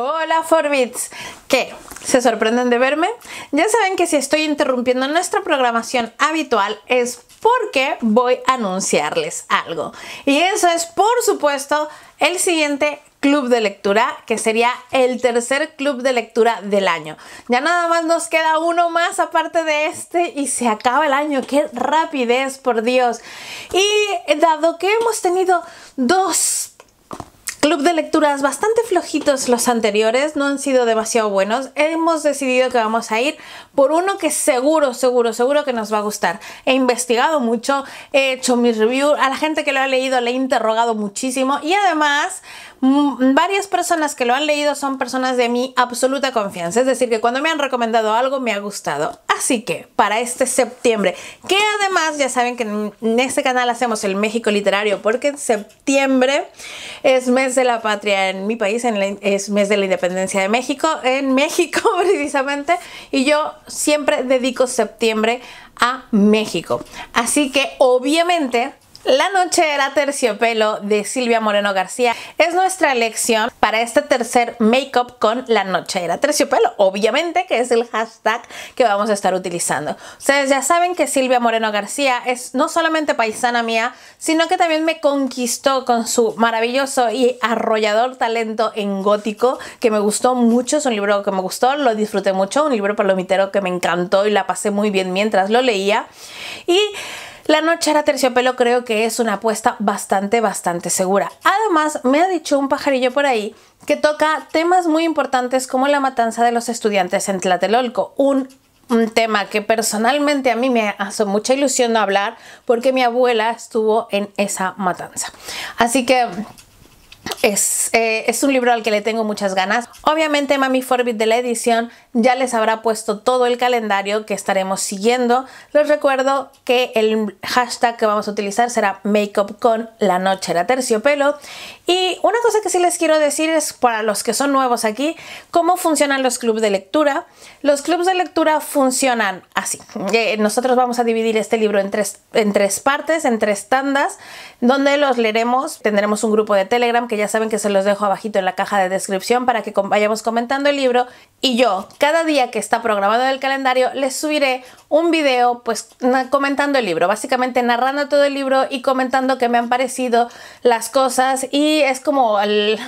Hola Forbits, ¿qué? ¿Se sorprenden de verme? Ya saben que si estoy interrumpiendo nuestra programación habitual es porque voy a anunciarles algo. Y eso es, por supuesto, el siguiente club de lectura, que sería el tercer club de lectura del año. Ya nada más nos queda uno más aparte de este y se acaba el año. ¡Qué rapidez, por Dios! Y dado que hemos tenido dos club de lecturas bastante flojitos los anteriores, no han sido demasiado buenos. Hemos decidido que vamos a ir por uno que seguro, seguro, seguro que nos va a gustar. He investigado mucho, he hecho mi review a la gente que lo ha leído le he interrogado muchísimo y además varias personas que lo han leído son personas de mi absoluta confianza, es decir, que cuando me han recomendado algo me ha gustado. Así que para este septiembre, que además ya saben que en este canal hacemos el México literario, porque en septiembre es mes de la patria en mi país, es mes de la independencia de México, en México precisamente, y yo siempre dedico septiembre a México. Así que obviamente la noche era terciopelo de Silvia Moreno García es nuestra elección para este tercer makeup con la noche era terciopelo, obviamente que es el hashtag que vamos a estar utilizando. Ustedes ya saben que Silvia Moreno García es no solamente paisana mía, sino que también me conquistó con su maravilloso y arrollador talento en gótico que me gustó mucho, es un libro que me gustó, lo disfruté mucho, un libro palomitero que me encantó y la pasé muy bien mientras lo leía y la noche era terciopelo creo que es una apuesta bastante, bastante segura. Además, me ha dicho un pajarillo por ahí que toca temas muy importantes como la matanza de los estudiantes en Tlatelolco, un tema que personalmente a mí me hace mucha ilusión hablar porque mi abuela estuvo en esa matanza. Así que eh, es, un libro al que le tengo muchas ganas. Obviamente Mami Forbit de la edición ya les habrá puesto todo el calendario que estaremos siguiendo. Les recuerdo que el hashtag que vamos a utilizar será Makeup con la noche era terciopelo. Y una cosa que sí les quiero decir es para los que son nuevos aquí, cómo funcionan los clubes de lectura. Los clubes de lectura funcionan así. Eh, nosotros vamos a dividir este libro en tres, en tres partes, en tres tandas, donde los leeremos. Tendremos un grupo de Telegram que ya saben que se los dejo abajito en la caja de descripción para que vayamos comentando el libro y yo cada día que está programado en el calendario les subiré un video pues comentando el libro, básicamente narrando todo el libro y comentando qué me han parecido las cosas y es como el,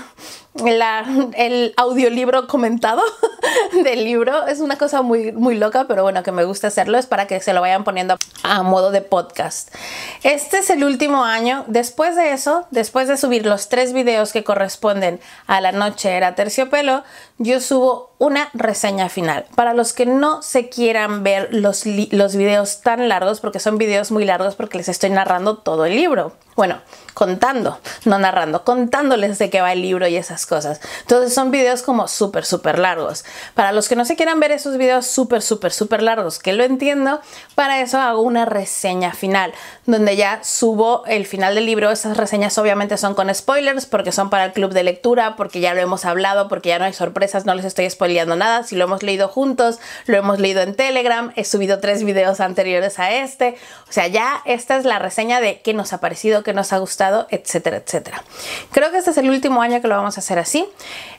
el audiolibro comentado. del libro. Es una cosa muy, muy loca, pero bueno, que me gusta hacerlo. Es para que se lo vayan poniendo a modo de podcast. Este es el último año. Después de eso, después de subir los tres videos que corresponden a La Noche era Terciopelo, yo subo una reseña final. Para los que no se quieran ver los, los videos tan largos, porque son videos muy largos, porque les estoy narrando todo el libro. Bueno, contando, no narrando, contándoles de qué va el libro y esas cosas. Entonces son videos como súper, súper largos. Para los que no se quieran ver esos videos súper, súper, súper largos, que lo entiendo, para eso hago una reseña final, donde ya subo el final del libro. Esas reseñas obviamente son con spoilers, porque son para el club de lectura, porque ya lo hemos hablado, porque ya no hay sorpresas, no les estoy spoileando nada. Si lo hemos leído juntos, lo hemos leído en Telegram, he subido tres videos anteriores a este. O sea, ya esta es la reseña de qué nos ha parecido, qué que nos ha gustado, etcétera, etcétera. Creo que este es el último año que lo vamos a hacer así.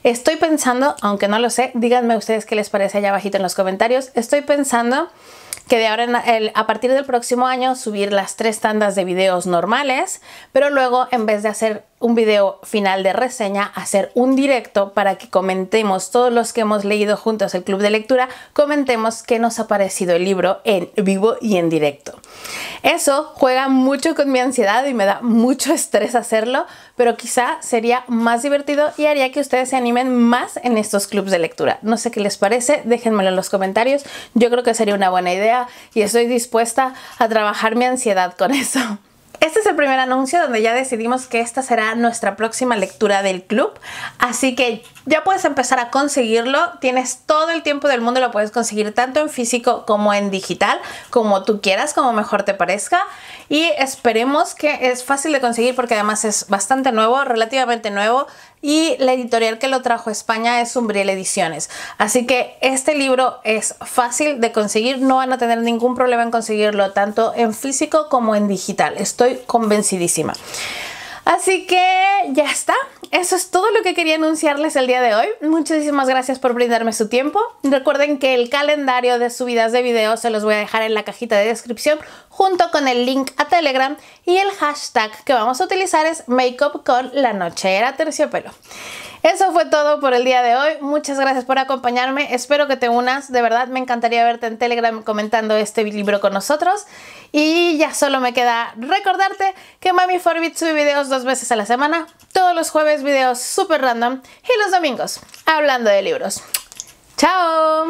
Estoy pensando, aunque no lo sé, díganme ustedes qué les parece allá abajito en los comentarios, estoy pensando que de ahora en a partir del próximo año subir las tres tandas de videos normales, pero luego en vez de hacer un video final de reseña, hacer un directo para que comentemos todos los que hemos leído juntos el club de lectura, comentemos qué nos ha parecido el libro en vivo y en directo. Eso juega mucho con mi ansiedad y me da mucho estrés hacerlo, pero quizá sería más divertido y haría que ustedes se animen más en estos clubs de lectura. No sé qué les parece, déjenmelo en los comentarios. Yo creo que sería una buena idea y estoy dispuesta a trabajar mi ansiedad con eso. Este es el primer anuncio donde ya decidimos que esta será nuestra próxima lectura del club, así que ya puedes empezar a conseguirlo, tienes todo el tiempo del mundo, lo puedes conseguir tanto en físico como en digital, como tú quieras, como mejor te parezca. Y esperemos que es fácil de conseguir porque además es bastante nuevo, relativamente nuevo, y la editorial que lo trajo a España es Umbriel Ediciones. Así que este libro es fácil de conseguir, no van a tener ningún problema en conseguirlo, tanto en físico como en digital. Estoy convencidísima. Así que ya está. Eso es todo lo que quería anunciarles el día de hoy. Muchísimas gracias por brindarme su tiempo. Recuerden que el calendario de subidas de videos se los voy a dejar en la cajita de descripción junto con el link a Telegram y el hashtag que vamos a utilizar es Makeup con la terciopelo. Eso fue todo por el día de hoy. Muchas gracias por acompañarme. Espero que te unas. De verdad, me encantaría verte en Telegram comentando este libro con nosotros. Y ya solo me queda recordarte que Mami Forbit sube videos dos veces a la semana, todos los jueves videos super random y los domingos hablando de libros. ¡Chao!